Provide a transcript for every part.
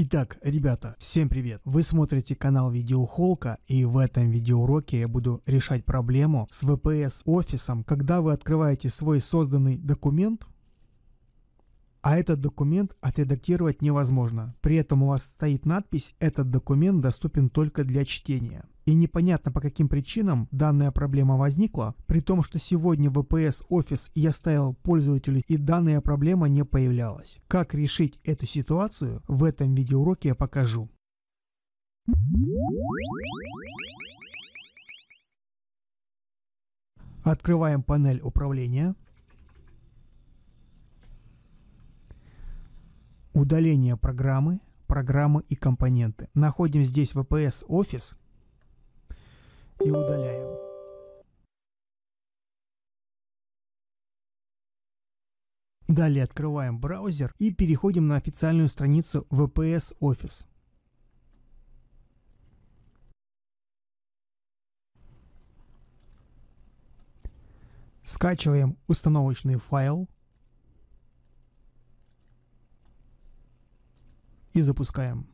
Итак, ребята, всем привет! Вы смотрите канал Видеохолка и в этом видеоуроке я буду решать проблему с VPS офисом, когда вы открываете свой созданный документ, а этот документ отредактировать невозможно. При этом у вас стоит надпись «Этот документ доступен только для чтения». И непонятно по каким причинам данная проблема возникла, при том, что сегодня в VPS Office я ставил пользователю и данная проблема не появлялась. Как решить эту ситуацию, в этом видеоуроке я покажу. Открываем панель управления. Удаление программы, программы и компоненты. Находим здесь VPS Office и удаляем. Далее открываем браузер и переходим на официальную страницу VPS Office. Скачиваем установочный файл и запускаем.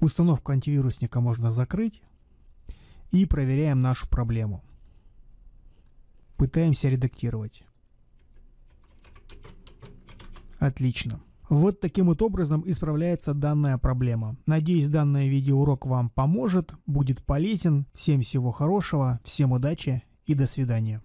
Установку антивирусника можно закрыть. И проверяем нашу проблему. Пытаемся редактировать. Отлично. Вот таким вот образом исправляется данная проблема. Надеюсь, данный видеоурок вам поможет, будет полезен. Всем всего хорошего, всем удачи и до свидания.